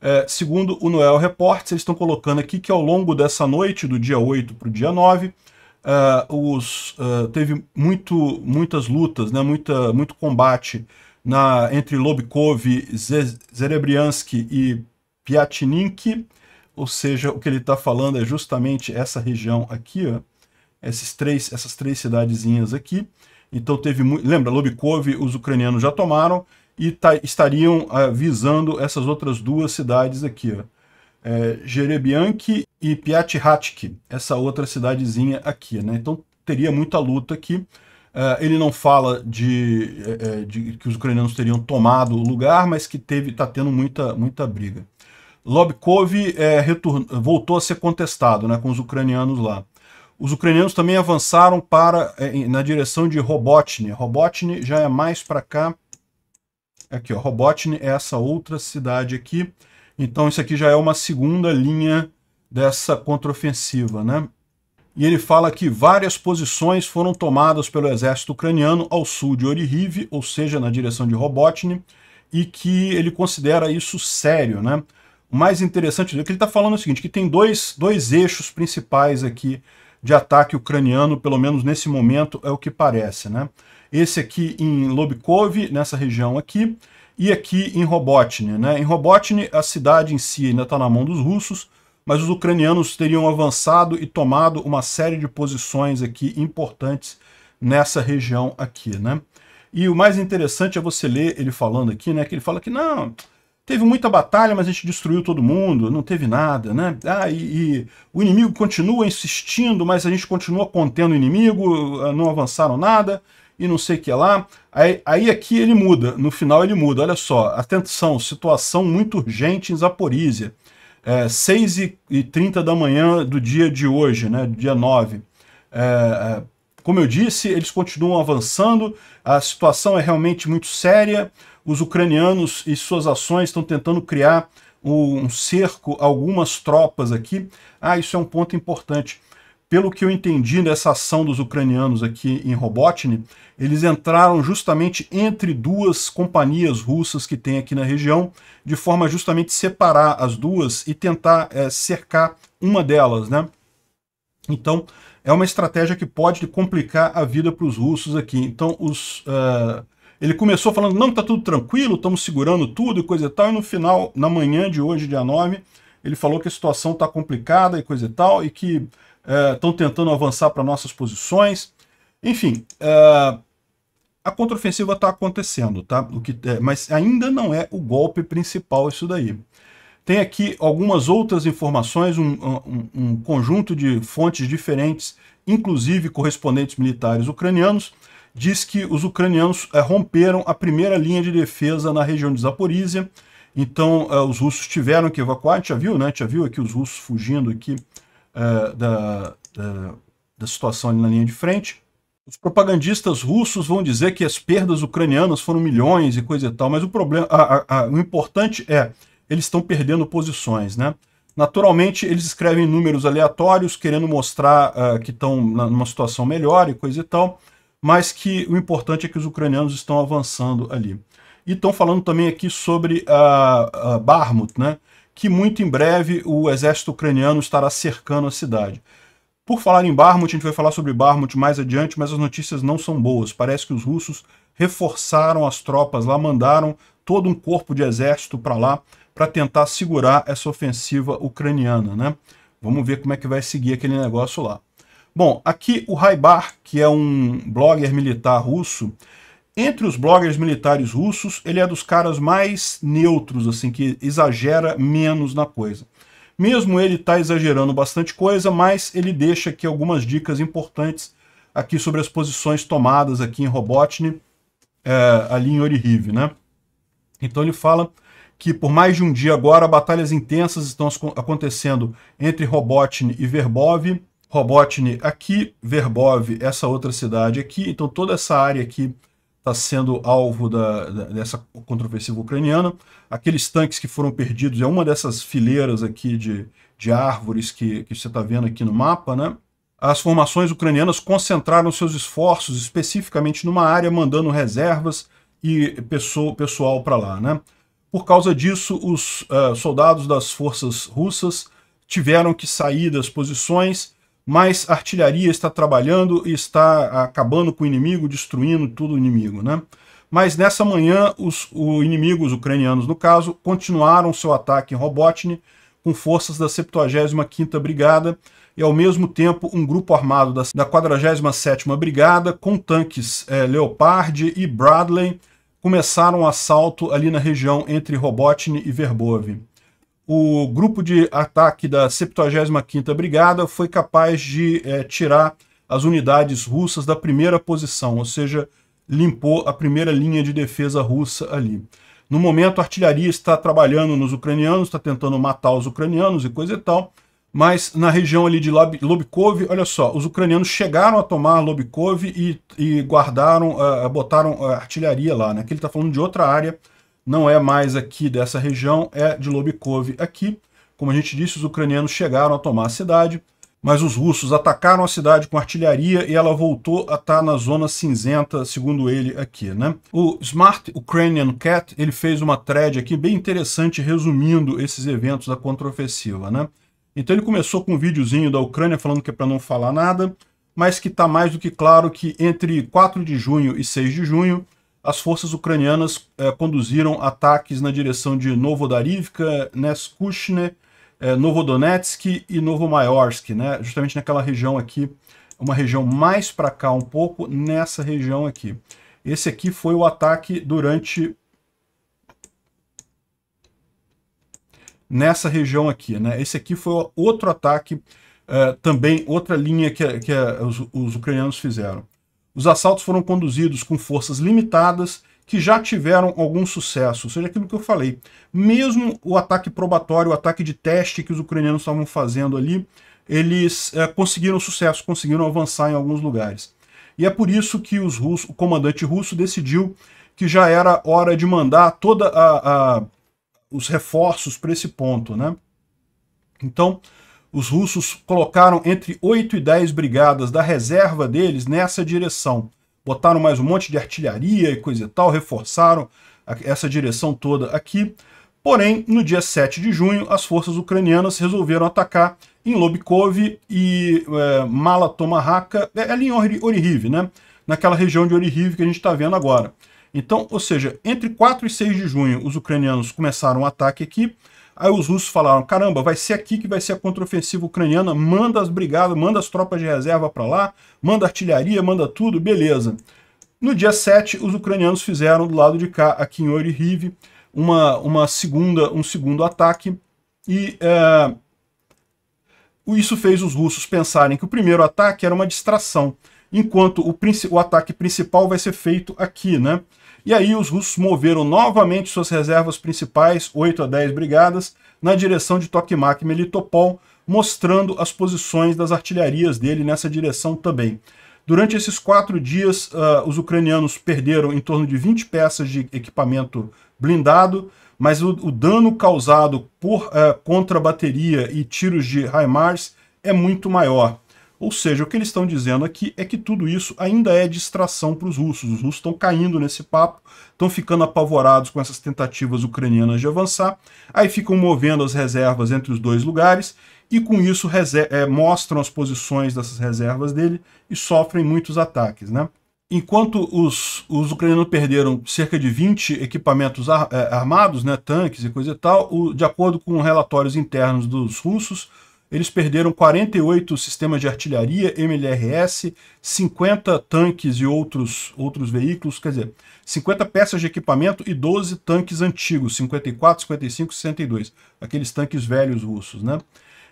É, segundo o Noel Reports, eles estão colocando aqui que ao longo dessa noite, do dia 8 para o dia 9, uh, os, uh, teve muito, muitas lutas, né, muita, muito combate na, entre Lobkov, Zerebriansky e Piatininki, ou seja, o que ele está falando é justamente essa região aqui, ó, esses três, essas três cidadezinhas aqui. Então teve muito. Lembra, Lobkov, os ucranianos já tomaram e tá, estariam ah, visando essas outras duas cidades aqui. Ó é, Jerebianki e Piatihatki, essa outra cidadezinha aqui, né? Então teria muita luta aqui. É, ele não fala de, é, é, de, que os ucranianos teriam tomado o lugar, mas que teve está tendo muita, muita briga. Lobkov é, voltou a ser contestado né, com os ucranianos lá. Os ucranianos também avançaram para é, na direção de Robotny. Robotny já é mais para cá. Aqui, ó, Robotny é essa outra cidade aqui. Então isso aqui já é uma segunda linha dessa contraofensiva, né? E ele fala que várias posições foram tomadas pelo exército ucraniano ao sul de Orihiv, ou seja, na direção de Robotny, e que ele considera isso sério, né? O mais interessante é que ele está falando é o seguinte, que tem dois, dois eixos principais aqui de ataque ucraniano, pelo menos nesse momento é o que parece, né? Esse aqui em Lobkov, nessa região aqui, e aqui em Robotny. Né? Em Robotny, a cidade em si ainda está na mão dos russos, mas os ucranianos teriam avançado e tomado uma série de posições aqui importantes nessa região aqui, né? E o mais interessante é você ler ele falando aqui, né? Que ele fala que não, teve muita batalha, mas a gente destruiu todo mundo, não teve nada, né? Ah, e, e o inimigo continua insistindo, mas a gente continua contendo o inimigo, ah, não avançaram nada e não sei o que lá. Aí, aí, aqui ele muda, no final ele muda, olha só, atenção, situação muito urgente em Zaporizhia. É, 6h30 da manhã do dia de hoje, né, dia 9. É, é, como eu disse, eles continuam avançando, a situação é realmente muito séria, os ucranianos e suas ações estão tentando criar um cerco, algumas tropas aqui. Ah, isso é um ponto importante pelo que eu entendi nessa ação dos ucranianos aqui em Robotny, eles entraram justamente entre duas companhias russas que tem aqui na região, de forma justamente separar as duas e tentar é, cercar uma delas, né? Então, é uma estratégia que pode complicar a vida para os russos aqui. Então, os, uh, ele começou falando, não, está tudo tranquilo, estamos segurando tudo e coisa e tal, e no final, na manhã de hoje, dia 9, ele falou que a situação está complicada e coisa e tal, e que estão uh, tentando avançar para nossas posições. Enfim, uh, a contraofensiva está acontecendo, tá? O que, é, mas ainda não é o golpe principal isso daí. Tem aqui algumas outras informações, um, um, um conjunto de fontes diferentes, inclusive correspondentes militares ucranianos, diz que os ucranianos é, romperam a primeira linha de defesa na região de Zaporizhia, então é, os russos tiveram que evacuar, a gente já viu, né? A gente já viu aqui os russos fugindo aqui é, da, da, da situação ali na linha de frente. Os propagandistas russos vão dizer que as perdas ucranianas foram milhões e coisa e tal, mas o problema, a, a, a, o importante é eles estão perdendo posições, né? Naturalmente, eles escrevem números aleatórios, querendo mostrar uh, que estão numa situação melhor e coisa e tal, mas que o importante é que os ucranianos estão avançando ali. E estão falando também aqui sobre a, a Barmut, né? que muito em breve o exército ucraniano estará cercando a cidade. Por falar em Barmut, a gente vai falar sobre Barmut mais adiante, mas as notícias não são boas. Parece que os russos reforçaram as tropas lá, mandaram todo um corpo de exército para lá para tentar segurar essa ofensiva ucraniana, né? Vamos ver como é que vai seguir aquele negócio lá. Bom, aqui o Raibar, que é um blogger militar russo, entre os bloggers militares russos, ele é dos caras mais neutros, assim, que exagera menos na coisa. Mesmo ele tá exagerando bastante coisa, mas ele deixa aqui algumas dicas importantes aqui sobre as posições tomadas aqui em Robotny, é, ali em Orihiv, né? Então ele fala que por mais de um dia agora, batalhas intensas estão acontecendo entre Robotny e Verbov. Robotny aqui, Verbov essa outra cidade aqui, então toda essa área aqui está sendo alvo da, da, dessa contraofensiva ucraniana. Aqueles tanques que foram perdidos é uma dessas fileiras aqui de, de árvores que, que você está vendo aqui no mapa, né? As formações ucranianas concentraram seus esforços especificamente numa área, mandando reservas e pessoa, pessoal para lá, né? Por causa disso, os uh, soldados das forças russas tiveram que sair das posições mais artilharia está trabalhando e está acabando com o inimigo, destruindo tudo o inimigo, né? Mas nessa manhã, os inimigos ucranianos, no caso, continuaram seu ataque em Robotny com forças da 75ª Brigada e, ao mesmo tempo, um grupo armado da, da 47ª Brigada com tanques é, Leopard e Bradley começaram o um assalto ali na região entre Robotny e Verbove o grupo de ataque da 75ª Brigada foi capaz de é, tirar as unidades russas da primeira posição, ou seja, limpou a primeira linha de defesa russa ali. No momento, a artilharia está trabalhando nos ucranianos, está tentando matar os ucranianos e coisa e tal, mas na região ali de Lobkov, olha só, os ucranianos chegaram a tomar Lobkov e, e guardaram, uh, botaram a eh, artilharia lá, né? Aqui ele está falando de outra área não é mais aqui dessa região, é de Lobkov aqui. Como a gente disse, os ucranianos chegaram a tomar a cidade, mas os russos atacaram a cidade com artilharia e ela voltou a estar tá na zona cinzenta, segundo ele aqui. Né? O Smart Ukrainian Cat ele fez uma thread aqui bem interessante resumindo esses eventos da contraofensiva. Né? Então ele começou com um videozinho da Ucrânia falando que é para não falar nada, mas que está mais do que claro que entre 4 de junho e 6 de junho as forças ucranianas eh, conduziram ataques na direção de Novodarivka, Neskushne, eh, Novodonetsk e Novomaiorsk, né? justamente naquela região aqui, uma região mais para cá um pouco, nessa região aqui. Esse aqui foi o ataque durante... Nessa região aqui, né? Esse aqui foi outro ataque, eh, também outra linha que, que os, os ucranianos fizeram. Os assaltos foram conduzidos com forças limitadas que já tiveram algum sucesso, ou seja, aquilo que eu falei. Mesmo o ataque probatório, o ataque de teste que os ucranianos estavam fazendo ali, eles é, conseguiram sucesso, conseguiram avançar em alguns lugares. E é por isso que os russos, o comandante russo decidiu que já era hora de mandar todos a, a os reforços para esse ponto, né? Então, os russos colocaram entre 8 e 10 brigadas da reserva deles nessa direção. Botaram mais um monte de artilharia e coisa e tal, reforçaram essa direção toda aqui. Porém, no dia 7 de junho, as forças ucranianas resolveram atacar em Lobkov e é, Malatomarraka, é, ali em Orihiv, né? naquela região de Orihiv que a gente está vendo agora. Então, ou seja, entre 4 e 6 de junho, os ucranianos começaram o um ataque aqui, Aí os russos falaram, caramba, vai ser aqui que vai ser a contraofensiva ucraniana, manda as brigadas, manda as tropas de reserva para lá, manda artilharia, manda tudo, beleza. No dia 7, os ucranianos fizeram do lado de cá, aqui em Orihriv, uma, uma segunda, um segundo ataque, e é, isso fez os russos pensarem que o primeiro ataque era uma distração, enquanto o, o ataque principal vai ser feito aqui, né? E aí os russos moveram novamente suas reservas principais, 8 a 10 brigadas, na direção de Tokmak e Melitopol, mostrando as posições das artilharias dele nessa direção também. Durante esses quatro dias, uh, os ucranianos perderam em torno de 20 peças de equipamento blindado, mas o, o dano causado por uh, contra-bateria e tiros de HIMARS é muito maior. Ou seja, o que eles estão dizendo aqui é que tudo isso ainda é distração para os russos. Os russos estão caindo nesse papo, estão ficando apavorados com essas tentativas ucranianas de avançar, aí ficam movendo as reservas entre os dois lugares e com isso é, mostram as posições dessas reservas dele e sofrem muitos ataques. Né? Enquanto os, os ucranianos perderam cerca de 20 equipamentos ar, é, armados, né, tanques e coisa e tal, o, de acordo com relatórios internos dos russos, eles perderam 48 sistemas de artilharia, MLRS, 50 tanques e outros, outros veículos, quer dizer, 50 peças de equipamento e 12 tanques antigos, 54, 55, 62, aqueles tanques velhos russos, né?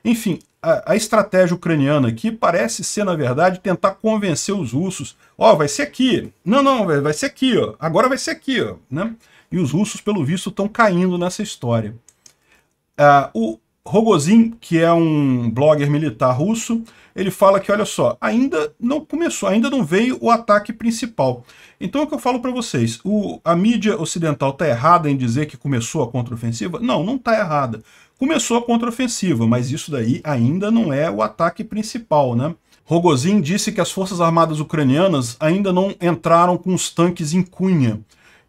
Enfim, a, a, estratégia ucraniana aqui parece ser, na verdade, tentar convencer os russos. Ó, oh, vai ser aqui. Não, não, vai, vai ser aqui, ó. Agora vai ser aqui, ó. Né? E os russos, pelo visto, estão caindo nessa história. Ah, o, Rogozin, que é um blogger militar russo, ele fala que, olha só, ainda não começou, ainda não veio o ataque principal. Então é o que eu falo para vocês, o, a mídia ocidental está errada em dizer que começou a contraofensiva? Não, não está errada. Começou a contraofensiva, mas isso daí ainda não é o ataque principal, né? Rogozin disse que as forças armadas ucranianas ainda não entraram com os tanques em cunha.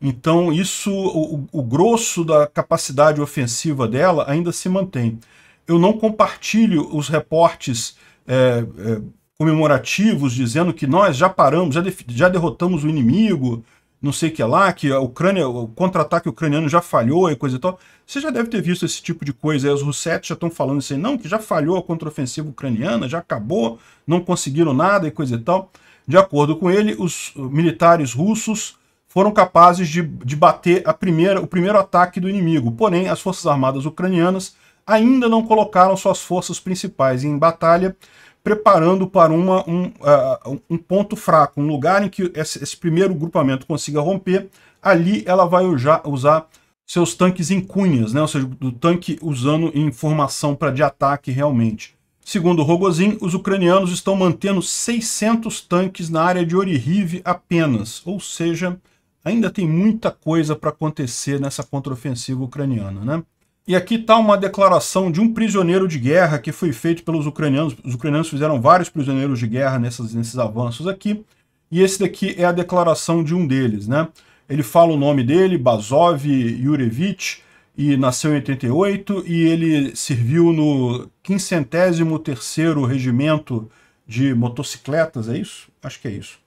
Então, isso, o, o grosso da capacidade ofensiva dela ainda se mantém. Eu não compartilho os reportes é, é, comemorativos dizendo que nós já paramos, já, já derrotamos o inimigo, não sei o que lá, que a Ucrânia, o contra-ataque ucraniano já falhou e coisa e tal. Você já deve ter visto esse tipo de coisa. Aí os Russetes já estão falando assim, não, que já falhou a contra-ofensiva ucraniana, já acabou, não conseguiram nada e coisa e tal. De acordo com ele, os militares russos foram capazes de, de bater a primeira, o primeiro ataque do inimigo. Porém, as forças armadas ucranianas ainda não colocaram suas forças principais em batalha, preparando para uma, um, uh, um ponto fraco, um lugar em que esse, esse primeiro grupamento consiga romper. Ali ela vai usar, usar seus tanques em cunhas, né? ou seja, do tanque usando em formação para de ataque realmente. Segundo Rogozin, os ucranianos estão mantendo 600 tanques na área de Orihiv apenas, ou seja, ainda tem muita coisa para acontecer nessa contraofensiva ucraniana, né? E aqui está uma declaração de um prisioneiro de guerra que foi feito pelos ucranianos. Os ucranianos fizeram vários prisioneiros de guerra nessas, nesses avanços aqui. E esse daqui é a declaração de um deles, né? Ele fala o nome dele, Bazov Yurevich, e nasceu em 88, e ele serviu no 503º Regimento de Motocicletas, é isso? Acho que é isso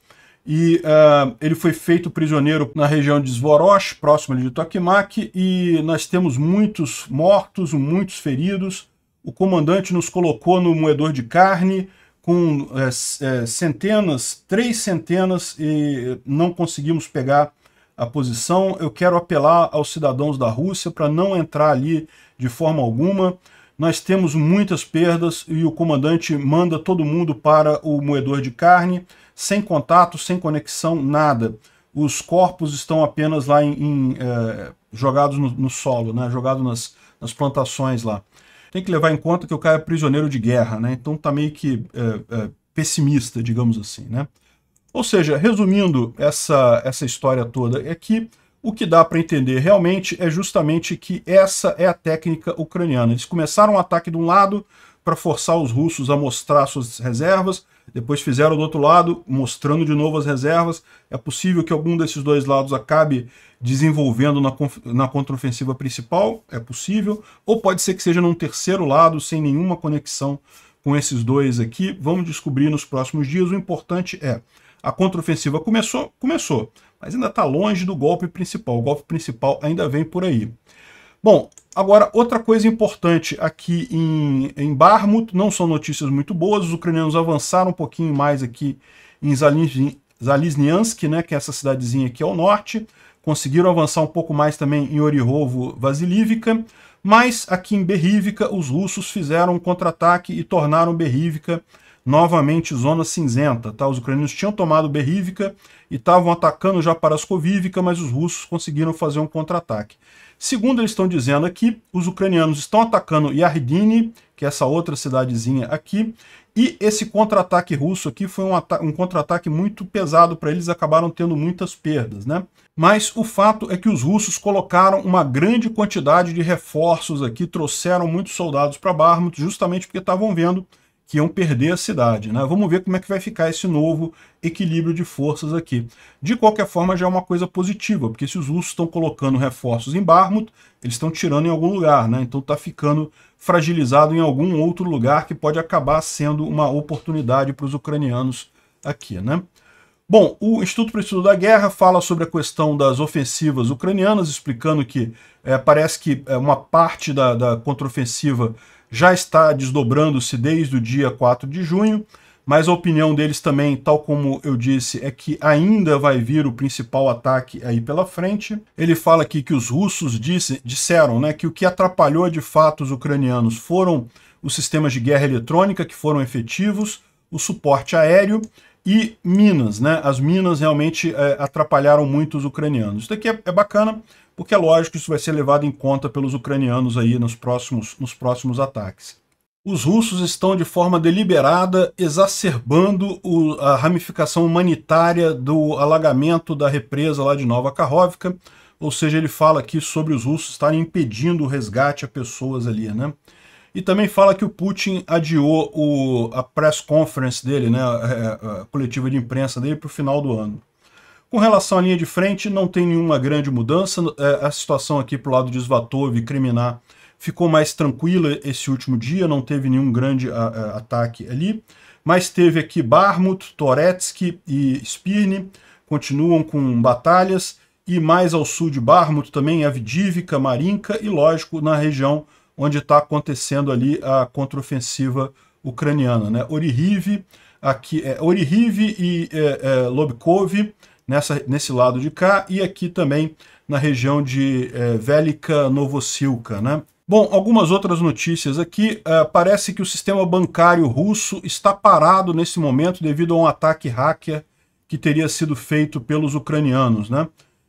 e uh, ele foi feito prisioneiro na região de Zvorosh, próximo de Tokimak, e nós temos muitos mortos, muitos feridos. O comandante nos colocou no moedor de carne com é, é, centenas, três centenas, e não conseguimos pegar a posição. Eu quero apelar aos cidadãos da Rússia para não entrar ali de forma alguma. Nós temos muitas perdas e o comandante manda todo mundo para o moedor de carne sem contato, sem conexão, nada. Os corpos estão apenas lá em, em é, jogados no, no, solo, né? jogados nas, nas plantações lá. Tem que levar em conta que o cara é prisioneiro de guerra, né? então está meio que é, é, pessimista, digamos assim. Né? Ou seja, resumindo essa, essa história toda, é que o que dá para entender realmente é justamente que essa é a técnica ucraniana. Eles começaram o um ataque de um lado para forçar os russos a mostrar suas reservas, depois fizeram do outro lado, mostrando de novo as reservas. É possível que algum desses dois lados acabe desenvolvendo na, na contraofensiva principal, é possível. Ou pode ser que seja num terceiro lado, sem nenhuma conexão com esses dois aqui. Vamos descobrir nos próximos dias. O importante é, a contraofensiva começou, começou, mas ainda está longe do golpe principal. O golpe principal ainda vem por aí. Bom, agora outra coisa importante aqui em, em Barmut, não são notícias muito boas, os ucranianos avançaram um pouquinho mais aqui em Zalizniansk, né, que é essa cidadezinha aqui ao norte, conseguiram avançar um pouco mais também em Orihovo, Vasilivka, mas aqui em Berrívica os russos fizeram um contra-ataque e tornaram Berrívica novamente zona cinzenta. Tá? Os ucranianos tinham tomado Berrívica e estavam atacando já para Skovivka, mas os russos conseguiram fazer um contra-ataque. Segundo eles estão dizendo aqui, os ucranianos estão atacando Yardini, que é essa outra cidadezinha aqui, e esse contra-ataque russo aqui foi um, um contra-ataque muito pesado para eles, acabaram tendo muitas perdas, né? Mas o fato é que os russos colocaram uma grande quantidade de reforços aqui, trouxeram muitos soldados para Barmut, justamente porque estavam vendo que iam perder a cidade. Né? Vamos ver como é que vai ficar esse novo equilíbrio de forças aqui. De qualquer forma, já é uma coisa positiva, porque se os russos estão colocando reforços em Barmut, eles estão tirando em algum lugar, né? então está ficando fragilizado em algum outro lugar que pode acabar sendo uma oportunidade para os ucranianos aqui. Né? Bom, o Instituto para o Estudo da Guerra fala sobre a questão das ofensivas ucranianas, explicando que é, parece que eh, uma parte da, da contraofensiva já está desdobrando-se desde o dia 4 de junho, mas a opinião deles também, tal como eu disse, é que ainda vai vir o principal ataque aí pela frente. Ele fala aqui que os russos disse, disseram né, que o que atrapalhou de fato os ucranianos foram os sistemas de guerra eletrônica que foram efetivos, o suporte aéreo e minas. Né? As minas realmente é, atrapalharam muito os ucranianos. Isso daqui é, é bacana, porque é lógico que isso vai ser levado em conta pelos ucranianos aí nos próximos, nos próximos ataques. Os russos estão de forma deliberada exacerbando o, a ramificação humanitária do alagamento da represa lá de Nova Karhovka, ou seja, ele fala aqui sobre os russos estarem impedindo o resgate a pessoas ali, né? E também fala que o Putin adiou o, a press conference dele, né, a, é, a, é, a coletiva de imprensa dele para o final do ano. Com relação à linha de frente, não tem nenhuma grande mudança. É, a situação aqui para o lado de Svatov e Kriminar ficou mais tranquila esse último dia, não teve nenhum grande a, a, ataque ali. Mas teve aqui Barmut, Toretsky e Spirne, continuam com batalhas. E mais ao sul de Barmut também, Avdivka, Marinka e, lógico, na região onde está acontecendo ali a contraofensiva ucraniana. Né? Orihiv, aqui, é, Orihiv e é, é, Lobkov nessa, nesse lado de cá e aqui também na região de eh, é, Novosilka, né? Bom, algumas outras notícias aqui. Uh, parece que o sistema bancário russo está parado nesse momento devido a um ataque hacker que teria sido feito pelos ucranianos, né?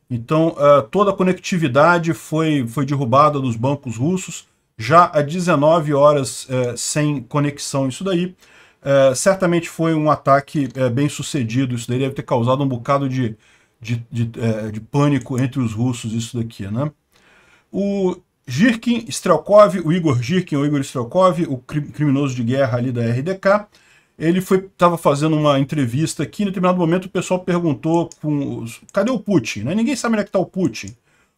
Então, uh, toda a conectividade foi, foi derrubada dos bancos russos, já há 19 horas uh, sem conexão isso daí. É, certamente foi um ataque é, bem sucedido, isso daí deve ter causado um bocado de, de, de, é, de pânico entre os russos, isso daqui, né? O Girkin Strelkov, o Igor Girkin, o Igor Strelkov, o criminoso de guerra ali da RDK, ele estava fazendo uma entrevista aqui, em determinado momento o pessoal perguntou, com, cadê o Putin? Né? Ninguém sabe onde é que está o Putin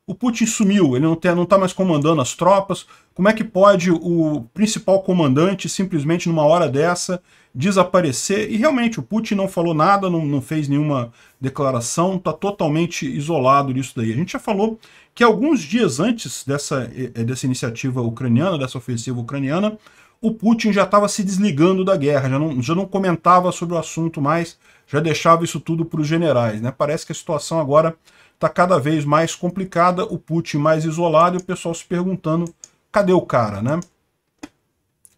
o Putin sumiu, ele não está mais comandando as tropas. Como é que pode o principal comandante simplesmente numa hora dessa desaparecer? E realmente o Putin não falou nada, não, não fez nenhuma declaração, está totalmente isolado disso daí. A gente já falou que alguns dias antes dessa, eh, dessa iniciativa ucraniana, dessa ofensiva ucraniana, o Putin já estava se desligando da guerra, já não, já não comentava sobre o assunto mais, já deixava isso tudo para os generais. Né? Parece que a situação agora está cada vez mais complicada, o Putin mais isolado e o pessoal se perguntando cadê o cara, né?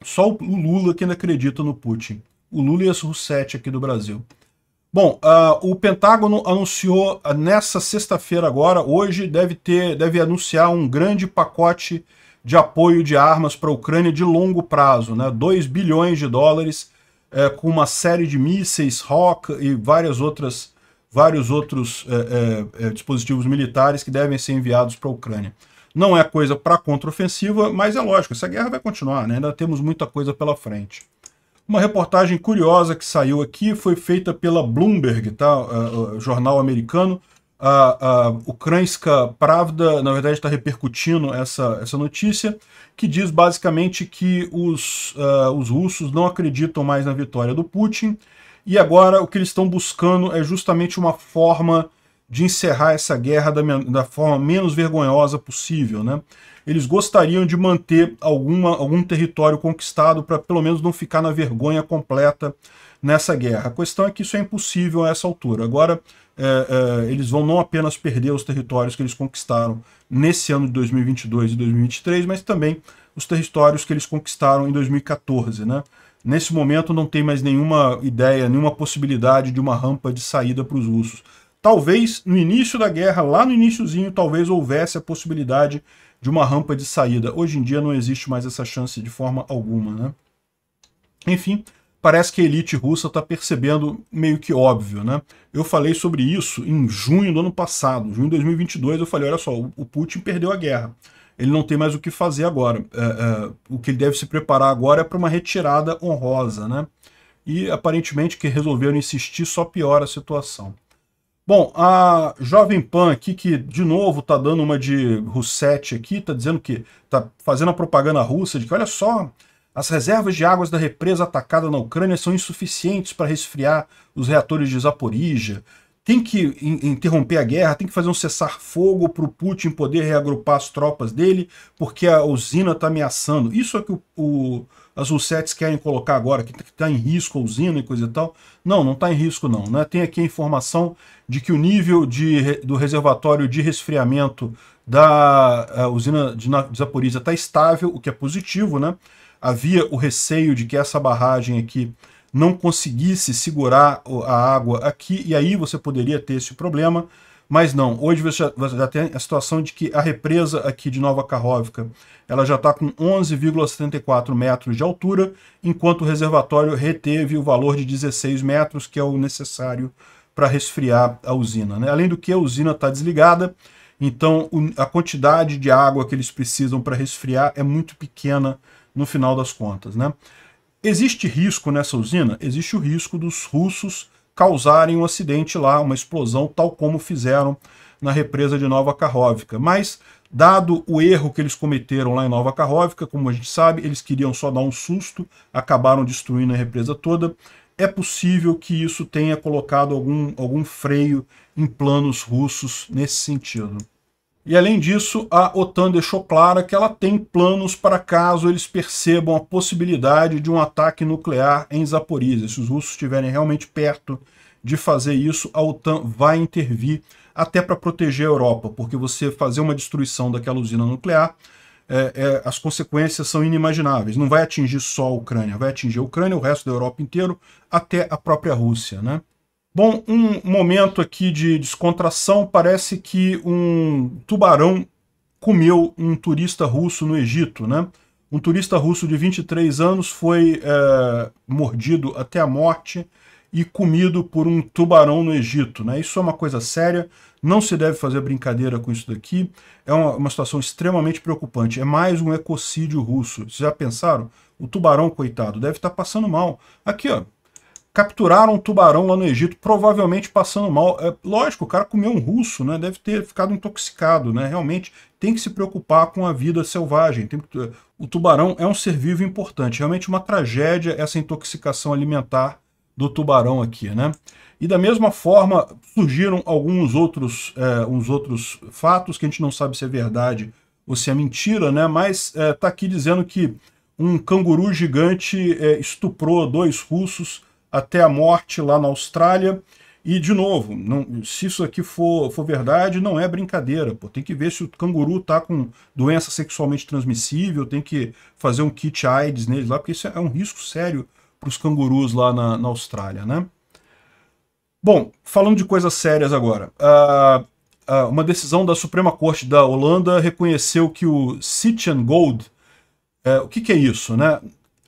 Só o Lula que ainda acredita no Putin. O Lula e as Roussetti aqui do Brasil. Bom, uh, o Pentágono anunciou uh, nessa sexta-feira agora, hoje, deve, ter, deve anunciar um grande pacote de apoio de armas para a Ucrânia de longo prazo, né? 2 bilhões de dólares, eh, com uma série de mísseis, ROC e várias outras vários outros é, é, é, dispositivos militares que devem ser enviados para a Ucrânia. Não é coisa para contraofensiva, mas é lógico, essa guerra vai continuar, né? ainda temos muita coisa pela frente. Uma reportagem curiosa que saiu aqui foi feita pela Bloomberg, tá? Uh, jornal americano. A, a Ucrânska Pravda, na verdade, está repercutindo essa, essa notícia, que diz basicamente que os, uh, os russos não acreditam mais na vitória do Putin e agora o que eles estão buscando é justamente uma forma de encerrar essa guerra da, da, forma menos vergonhosa possível. Né? Eles gostariam de manter alguma, algum território conquistado para pelo menos não ficar na vergonha completa nessa guerra. A questão é que isso é impossível a essa altura. Agora, é, é, eles vão não apenas perder os territórios que eles conquistaram nesse ano de 2022 e 2023, mas também os territórios que eles conquistaram em 2014. Né? Nesse momento não tem mais nenhuma ideia, nenhuma possibilidade de uma rampa de saída para os russos. Talvez no início da guerra, lá no iníciozinho, talvez houvesse a possibilidade de uma rampa de saída. Hoje em dia não existe mais essa chance de forma alguma, né? Enfim, parece que a elite russa está percebendo meio que óbvio, né? Eu falei sobre isso em junho do ano passado, junho de 2022, eu falei, olha só, o Putin perdeu a guerra ele não tem mais o que fazer agora. É, é, o que ele deve se preparar agora é para uma retirada honrosa, né? E aparentemente que resolveram insistir só piora a situação. Bom, a Jovem Pan aqui, que de novo está dando uma de Russet aqui, está dizendo que está fazendo a propaganda russa de que, olha só, as reservas de águas da represa atacada na Ucrânia são insuficientes para resfriar os reatores de Zaporizhia tem que interromper a guerra, tem que fazer um cessar-fogo para o Putin poder reagrupar as tropas dele, porque a usina está ameaçando. Isso é que o, o, as USETs querem colocar agora, que está em risco a usina e coisa e tal. Não, não está em risco não. Né? Tem aqui a informação de que o nível de, do reservatório de resfriamento da usina de, de Zaporizhia está estável, o que é positivo. Né? Havia o receio de que essa barragem aqui não conseguisse segurar a água aqui, e aí você poderia ter esse problema, mas não. Hoje você já, você já tem a situação de que a represa aqui de Nova Carróvica ela já está com 11,74 metros de altura, enquanto o reservatório reteve o valor de 16 metros, que é o necessário para resfriar a usina. Né? Além do que, a usina está desligada, então a quantidade de água que eles precisam para resfriar é muito pequena no final das contas. Né? Existe risco nessa usina? Existe o risco dos russos causarem um acidente lá, uma explosão, tal como fizeram na represa de Nova Carróvica. Mas, dado o erro que eles cometeram lá em Nova Carróvica, como a gente sabe, eles queriam só dar um susto, acabaram destruindo a represa toda. É possível que isso tenha colocado algum, algum freio em planos russos nesse sentido. E além disso, a OTAN deixou clara que ela tem planos para caso eles percebam a possibilidade de um ataque nuclear em Zaporizhia. Se os russos estiverem realmente perto de fazer isso, a OTAN vai intervir até para proteger a Europa, porque você fazer uma destruição daquela usina nuclear, é, é, as consequências são inimagináveis. Não vai atingir só a Ucrânia, vai atingir a Ucrânia, o resto da Europa inteiro, até a própria Rússia, né? Bom, um momento aqui de descontração. Parece que um tubarão comeu um turista russo no Egito, né? Um turista russo de 23 anos foi é, mordido até a morte e comido por um tubarão no Egito. Né? Isso é uma coisa séria, não se deve fazer brincadeira com isso daqui. É uma, uma situação extremamente preocupante. É mais um ecocídio russo. Vocês já pensaram? O tubarão, coitado, deve estar tá passando mal. Aqui, ó, capturaram um tubarão lá no Egito, provavelmente passando mal. É, lógico, o cara comeu um russo, né? Deve ter ficado intoxicado, né? Realmente tem que se preocupar com a vida selvagem. Tem, o tubarão é um ser vivo importante. Realmente uma tragédia essa intoxicação alimentar do tubarão aqui, né? E da mesma forma surgiram alguns outros, é, uns outros fatos que a gente não sabe se é verdade ou se é mentira, né? Mas é, tá aqui dizendo que um canguru gigante é, estuprou dois russos até a morte lá na Austrália. E, de novo, não, se isso aqui for, for verdade, não é brincadeira. Pô. Tem que ver se o canguru está com doença sexualmente transmissível, tem que fazer um kit AIDS neles lá, porque isso é um risco sério para os cangurus lá na, na, Austrália, né? Bom, falando de coisas sérias agora. Uh, uh, uma decisão da Suprema Corte da Holanda reconheceu que o Sitchengold, Gold, é, uh, o que, que é isso, né?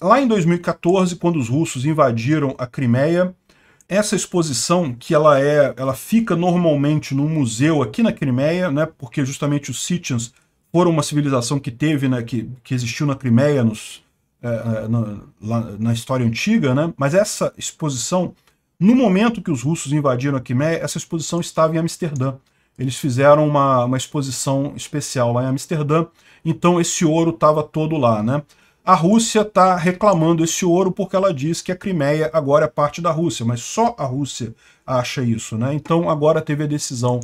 Lá em 2014, quando os russos invadiram a Crimeia, essa exposição que ela é, ela fica normalmente num museu aqui na Crimeia, né, porque justamente os Sitians foram uma civilização que teve, né, que, que existiu na Crimeia nos, é, é, na, lá, na história antiga, né, mas essa exposição, no momento que os russos invadiram a Crimeia, essa exposição estava em Amsterdã. Eles fizeram uma, uma exposição especial lá em Amsterdã, então esse ouro estava todo lá, né? a Rússia está reclamando esse ouro porque ela diz que a Crimeia agora é parte da Rússia, mas só a Rússia acha isso. Né? Então agora teve a decisão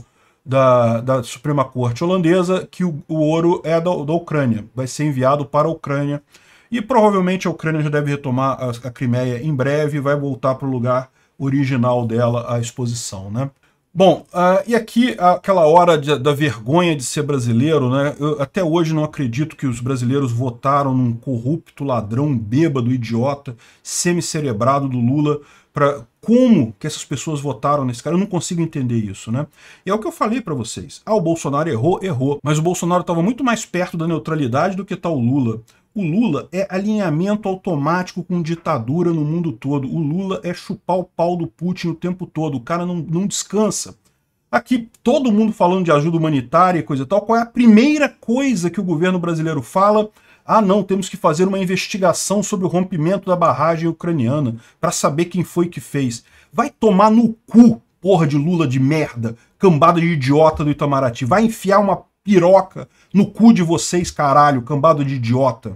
da, da Suprema Corte holandesa que o, o ouro é da, da, Ucrânia, vai ser enviado para a Ucrânia. E provavelmente a Ucrânia já deve retomar a, a Crimeia em breve e vai voltar para o lugar original dela, a exposição. Né? Bom, uh, e aqui aquela hora de, da vergonha de ser brasileiro, né? Eu até hoje não acredito que os brasileiros votaram num corrupto ladrão, bêbado, idiota, semicerebrado do Lula para como que essas pessoas votaram nesse cara. Eu não consigo entender isso, né? E é o que eu falei para vocês. Ah, o Bolsonaro errou, errou. Mas o Bolsonaro estava muito mais perto da neutralidade do que tá o Lula. O Lula é alinhamento automático com ditadura no mundo todo. O Lula é chupar o pau do Putin o tempo todo. O cara não, não descansa. Aqui, todo mundo falando de ajuda humanitária e coisa e tal. Qual é a primeira coisa que o governo brasileiro fala? Ah, não, temos que fazer uma investigação sobre o rompimento da barragem ucraniana para saber quem foi que fez. Vai tomar no cu, porra de Lula de merda, cambada de idiota do Itamaraty. Vai enfiar uma piroca no cu de vocês, caralho, cambado de idiota.